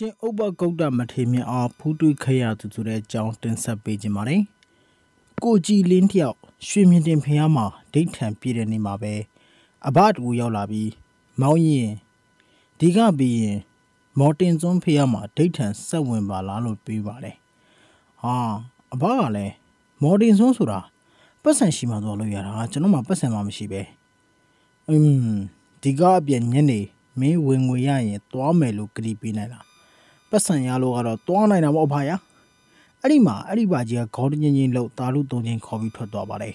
ရှင်ဥပ္ပကုတ်တမထေမြအောင်ဖူးတွေးခရသူဆိုတဲ့အကြောင်းတင်ဆက်ပေးခြင်းပါတယ်။ကိုကြည်လင်းတယောက်ရွှေမြင့်တင်ဖျားမှာဒိဋ္ဌံပြည့်တဲ့နေ့မှာပဲအဘတူရောက်လာပြီးမောင်းရင်ဒီကပြီးရင်မော်တင်စွန်းဖျားမှာဒိဋ္ဌံဆက်ဝင်ပါလားလို့ပြေးပါတယ်။ဟာအဘကလည်းမော်တင်စွန်းဆိုတာပတ်စံရှိမှသွားလို့ရတာကျွန်တော်မှပတ်စံမှမရှိပဲ။အင်းဒီကအပြင်ညနေမင်းဝင်ငွေရရင်သွားမယ်လို့ကြိပေးလိုက်တာပတ်စံရလို့ကတော့တွားနိုင်တာမဟုတ်ပါရဲ့အဲ့ဒီမှာအဲ့ဒီပါကြီးကခေါင်းငင်းငင်းလို့တာလူသုံးချင်းခေါ်ပြီးထွက်သွားပါတယ်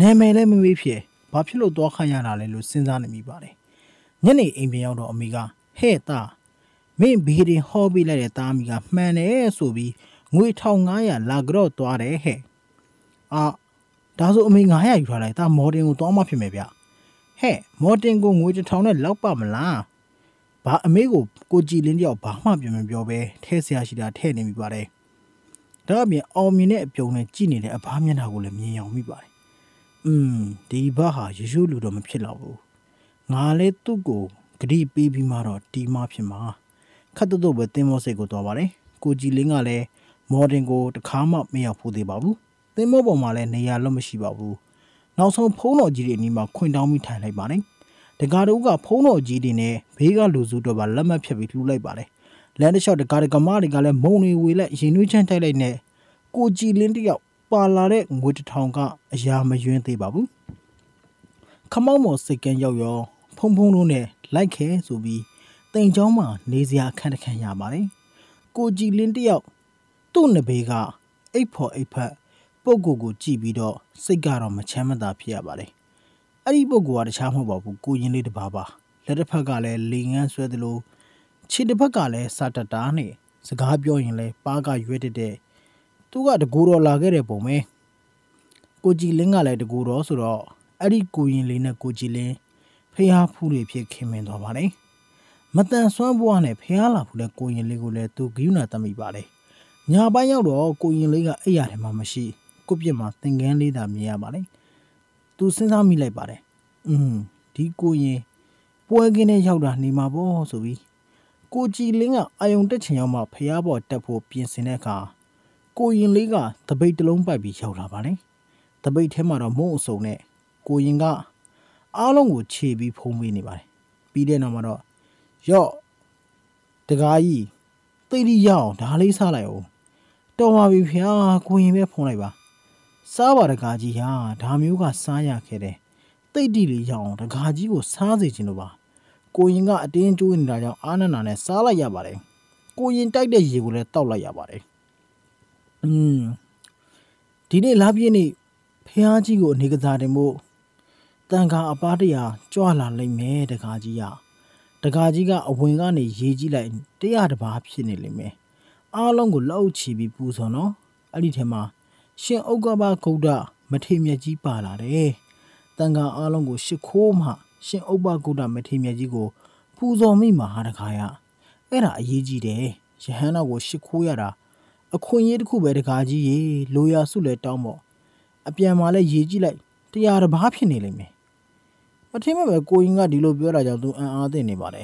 နာမည်လည်းမမေ့ဖြစ်ဘာဖြစ်လို့တွားခိုင်းရတာလဲလို့စဉ်းစားနေမိပါတယ်ညနေအိမ်ပြန်ရောက်တော့အမေကဟဲ့တာမင်းဘီရင်ဟောပြီးလိုက်တဲ့တာမီကမှန်တယ်ဆိုပြီးငွေ1500လာကြော့သွားတယ်ဟဲ့အာဒါဆိုအမေ900ယူထားလိုက်တာမော်တင်ကိုသွားမှဖြစ်မယ်ဗျဟဲ့မော်တင်ကိုငွေ1000နဲ့လောက်ပါမလားဘာအမေကိုကိုကြည်လင်းတယောက်ဘာမှပြန်မပြောပဲထဲဆရာရှိတာထဲနေမိပါတယ်။ဒါအပြင်အောင်မြင်တဲ့အပြုံနဲ့ကြည်နေတဲ့အဖားမျက်နှာကိုလည်းမြင်အောင်မိပါတယ်။အင်းဒီဘဟာယေရှုလူတော်မဖြစ်တော့ဘူး။ငါလည်းသူ့ကိုဂတိပေးပြီးမှတော့တီမဖြစ်မှာ။ခတ်တုတ်တုတ်ပဲတင်းမောစိတ်ကိုတော်ပါတယ်။ကိုကြည်လင်းကလည်းမော်ဒင်ကိုတခါမှမရောက်ဖို့သေးပါဘူး။တင်းမောပေါ်မှာလည်းနေရာလွတ်မရှိပါဘူး။နောက်ဆုံးဖုံးတော်ကြီးရဲ့အနီးမှာခွင်တောင်းပြီးထိုင်လိုက်ပါတယ်။တကာတို့ကဖုံးတော်ကြီးတွေနဲ့ဘေးကလူစုတော်ပါလက်မှတ်ဖြတ်ပြီးလှူလိုက်ပါတယ်လမ်းတစ်လျှောက်တကာတကမတွေကလည်းမုံတွေဝေလိုက်ရင်နှွေးချမ်းတိုက်လိုက်နဲ့ကိုကြည်လင်းတယောက်ပါလာတဲ့ငွေတထောင်ကအရာမယွင်းသေးပါဘူးခမောက်မော်စိတ်ကန်းရောက်ရော ဖုံဖုံလုံးနဲ့လိုက်ခဲဆိုပြီးတိမ်ချောင်းမှာနေစရာအခန့်တခန့်ရပါတယ်ကိုကြည်လင်းတယောက်သူ့နဘေးကအိတ်ဖော်အိတ်ဖက်ပုတ်ကိုကိုကြည့်ပြီးတော့စိတ်ကတော့မချမ်းမသာဖြစ်ရပါတယ်အဲ့ဒီပုံကတခြားမဟုတ်ပါဘူးကိုရင်လေးတစ်ပါးပါလက်တစ်ဖက်ကလည်းလေငန်းဆွဲသလိုခြေတစ်ဖက်ကလည်းစတတာနဲ့စကားပြောရင်လည်းပါကရွက်တက်တဲ့သူကတကူတော်လာခဲ့တဲ့ပုံပဲကိုကြည်လင်းကလည်းတကူတော်ဆိုတော့အဲ့ဒီကိုရင်လေးနဲ့ကိုကြည်လင်းဖျားဖူးတွေဖြစ်ခင်မင်သွားပါတယ်မတန်ဆွမ်းဘွားနဲ့ဖျားလာဖူးတဲ့ကိုရင်လေးကိုလည်းသူဂိယူနာတမိပါတယ်ညာပိုင်းရောက်တော့ကိုရင်လေးကအိယာထဲမှာမရှိကိုပြစ်မှာသင်္ကန်းလေးသာမြင်ရပါတယ်သူစဉ်းစားမိလိုက်ပါတယ်။อืมဒီကိုရင်ပွဲကင်းနဲ့ရောက်တာနေမှာပေါ့ဆိုပြီးကိုကြည်လင်းကအာယုံတက်ချင်ရောက်မှဖျားပေါ် တက်ဖို့ပြင်ဆင်တဲ့အခါကိုရင်လေးကတပိတ်တလုံးပိုက်ပြီးရောက်လာပါတယ်။တပိတ်ထဲမှာတော့မုံအစုံနဲ့ကိုရင်ကအားလုံးကို ခြေပြီးဖုံးပေးနေပါတယ်။ပြီးတဲ့နောက်မှာတော့ရော့တကားကြီးသိတိရအောင်ဒါလေးစားလိုက်အောင်တော်ပါပြီဖျားကိုရင်ပဲဖုံးလိုက်ပါစားပါတကားကြီးဟာဒါမျိုးက စားရခဲ့တယ်တိတ်တိလေးရအောင်တကားကြီးကိုစားစေချင်လို့ပါကိုရင်ကအတင်းကျိုးနေတာကြောင့်အာနန္ဒာနဲ့စားလိုက်ရပါတယ်ကိုရင်တိုက်တဲ့ရေကိုလည်းတောက်လိုက်ရပါတယ်อืมဒီနေ့လာပြည့်နေ့ဖះကြီးကိုအနေကစားတင်ဖို့တန်ခါအပားတရာကြွလာလိမ့်မယ်တကားကြီးကတကားကြီးကအဝင်ကနေရေကြီးလိုက်တရတပါဖြစ်နေလိမ့်မယ်အားလုံးကိုလောက်ချီပြီးပူဇော်နော်အဲ့ဒီထဲမှာရှင်ဥက္ကပကုဒ္ဒမထေမြတ်ကြီးပါလာတယ်။တန်ခါအားလုံးကို ရှ िख ိုးမှရှင်ဥက္ပကုဒ္ဒမထေမြတ်ကြီးကိုပူဇော်မိမှာဟာတခါရအဲ့ဒါအရေးကြီးတယ်။ယဟန်တော်ကိုရှ िख ိုးရတာအခွင့်အရေးတစ်ခုပဲတခါကြီးရေလိုရာစုလဲတောင်းပေါ့။အပြန်မှာလဲရေးကြည့်လိုက်တရားတစ်ပါးဖြစ်နေလိမ့်မယ်။မထေမြတ်ပဲကိုရင်ကဒီလိုပြောတာကြောင့်သူအံ့အားသင့်နေပါလေ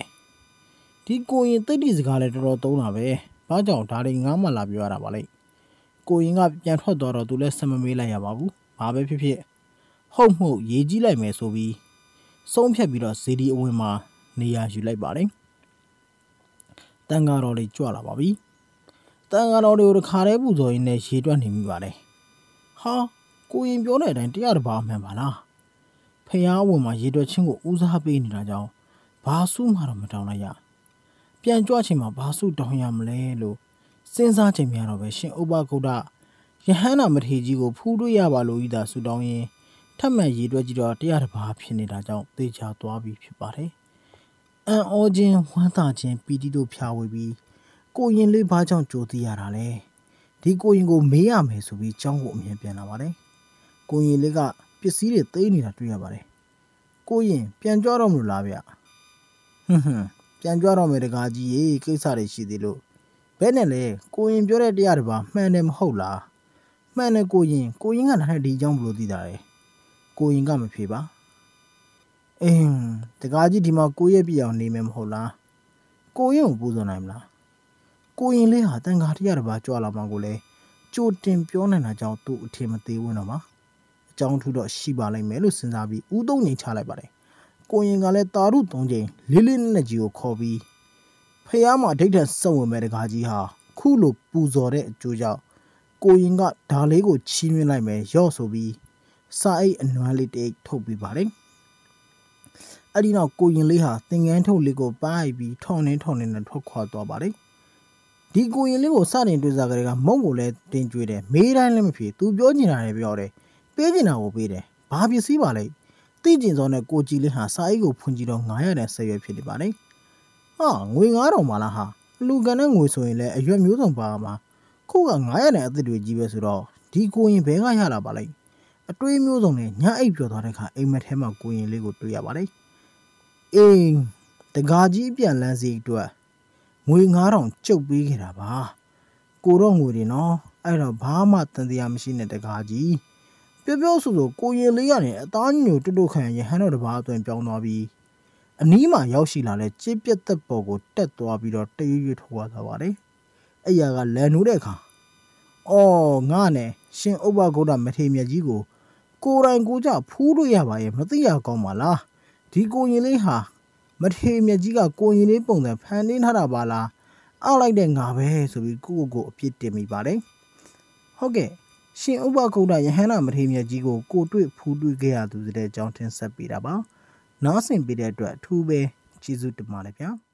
။ဒီကိုရင်တိတ်တိစကားလဲတော်တော်သုံးတာပဲ။ဘာကြောင့်ဒါတွေငားမှလာပြောရတာပါလဲ။ကိုရင်ကပြန်ထွက်သွားတော့သူလည်းစမမေးလိုက်ရပါဘူး။ဘာပဲဖြစ်ဖြစ်ဟုတ်မှုရေးကြီးလိုက်မယ်ဆိုပြီး ဆုံးဖြတ်ပြီးတော့ဇေဒီအဝင်မှာနေရာယူလိုက်ပါတယ်။တန်ဃာတော်လေးကြွလာပါပြီ။တန်ဃာတော်တွေကိုတခါတည်းပူဇော်ရင်းနဲ့ရေတွက်နေမိပါတယ်။ဟာကိုရင်ပြောတဲ့အတိုင်းတရားတစ်ပါးမှန်ပါလား။ဖះအဝင်မှာရေတွက်ခြင်းကိုဦးစားပေးနေတာကြောင့်ဘာစုမှတော့မတောင်းလိုက်ရ။ပြန်ကြွချင်မှဘာစုတောင်းရမလဲလို့စဉ်းစားချိန်များတော့ပဲရှင်ဥပဂုတ်တယဟန္တာမထေကြီးကိုဖူးတွေ့ရပါလို့ဤသာဆူတောင်းရင်းထပ်မံရေးတွက်ကြည့်တော့တရားတစ်ပါးဖြစ်နေတာကြောင့်သေချာသွားပြီဖြစ်ပါတယ်။အံ့ဩခြင်းဝမ်းသာခြင်းပီတိတို့ဖြာဝေပြီး ကိုရင်လေးဘာကြောင့်ကြိုသိရတာလဲ။ဒီကိုရင်ကိုမေးရမယ်ဆိုပြီးကြောင်းကိုအမြင်ပြန်လာပါတယ်။ကိုရင်လေးကပစ္စည်းတွေသိမ်းနေတာတွေ့ရပါတယ်။ကိုရင် ပြန်ကြွတော့မလို့လားဗျ။ဟွန်းဟွန်းပြန်ကြွတော့မယ်တကားကြီးရေကိစ္စတွေရှိသေးလို့ဘဲနဲ့လေကိုရင်ပြောတဲ့တရားတွေပါမှန်တယ်မဟုတ်လားမှန်တယ်ကိုရင်ကိုရင်ကလည်းဒီအကြောင်းဘလို့သိတာလဲကိုရင်ကမဖြေပါအင်းတကားကြီးဒီမှာကိုရဲ့ပြအောင်နေမယ်မဟုတ်လားကိုရင်ကိုပူဇော်နိုင်မလားကိုရင်လေးဟာတန်ခါတရားတွေပါကြွလာမှာကိုလေကြိုတင်ပြောနေတာကြောင့်သူ့အထင်မသေးဝင်တော့မှာအကြောင်းထူးတော့ရှိပါလိမ့်မယ်လို့စဉ်းစားပြီးဦးသုံးငိန်ချလိုက်ပါတယ်ကိုရင်ကလည်းတာရုသုံးချိန်လေးလေးနက်နက်ကြီးကိုခေါ်ပြီးဖះမှာဒိဋ္ဌံစုံဝင်မဲ့တကားကြီးဟာခုလိုပူဇော်တဲ့အကျိုးကြောင့်ကိုရင်ကဒါလေးကိုချီးမြှင့်လိုက်မယ်ရော့ဆိုပြီးစာအိတ်အနွမ်းလေးတိတ်ထုတ်ပေးပါတယ်အဲ့ဒီနောက်ကိုရင်လေးဟာသင်ငန်းထုတ်လေးကိုပိုက်ပြီးထောင်းနှင်းထောင်းနှင်းနဲ့ထွက်ခွာသွားပါတယ်ဒီကိုရင်လေးကိုစတင်တွေ့စားကြတဲ့ကမုံကိုလည်းတင်ကြွေတယ်မေးတိုင်းလည်းမဖြစ်သူပြောချင်တာလည်းပြောတယ်ပေးချင်တာကိုပေးတယ်ဘာပစ္စည်းပါလဲသိကျင်စောနဲ့ကိုကြည်လေးဟာစာအိတ်ကိုဖွင့်ကြည့်တော့900နဲ့10ရွယ်ဖြစ်နေပါတယ်ဟာငွေ9000ပါလားဟာလူကန်တဲ့ငွေဆိုရင်လည်းအရွက်မျိုးစုံပါမှာခုက900နဲ့အသစ်တွေကြီးပဲဆိုတော့ဒီကိုရင်ဘဲကရတာပါလိမ့်အတွေးမျိုးစုံနဲ့ညအိပ်ပြောသွားတဲ့အခါအိမ်မက်ထဲမှာကိုရင်လေးကိုတွေ့ရပါတယ်အင်းတကားကြီးအပြန်လန်းစီအတွက်ငွေ9000ကျုပ်ပေးခဲ့တာပါ ကိုတော့ငွေတွေနော်အဲ့တော့ဘာမှတန်တရားမရှိနဲ့တကားကြီးပြောပြောဆိုဆိုကိုရင်လေးကနေအသားညိုတွတ်တွတ်ခံရဟန်တော်တစ်ပါးအတွင်ပြောင်းသွားပြီးအနီးမှာရောက်ရှိလာတဲ့ကြေးပြက်သက်ပေါ်ကိုတက်သွားပြီးတော့တရွရွထွက်သွားပါတယ်။အဲ့ရကလန်နိုးတဲ့အခါအော်ငါနဲ့ရှင်ဥပ္ပဂုဒ္ဒမထေမြတ်ကြီးကို ကိုယ်တိုင်ကိုကြဖူးလို့ရပါရဲ့မသိရကောင်းပါလားဒီကိုရင်လေးဟာမထေမြတ်ကြီးကကိုရင်လေးပုံစံဖန်တင်းထားတာပါလားအောက်လိုက်တဲ့ငါပဲဆိုပြီးကိုကိုကိုအပြစ်တင်မိပါတယ်ဟုတ်ကဲ့ရှင်ဥပ္ပဂုဒ္ဒယဟန္တာမထေမြတ်ကြီးကိုကိုတွေ့ဖူးတွေ့ခဲ့ရသူတဲ့အကြောင်းထင်ဆက်ပေးတာပါ။နားဆင်ပေးတဲ့အတွက်အထူးပဲကျေးဇူးတင်ပါတယ်ဗျာ။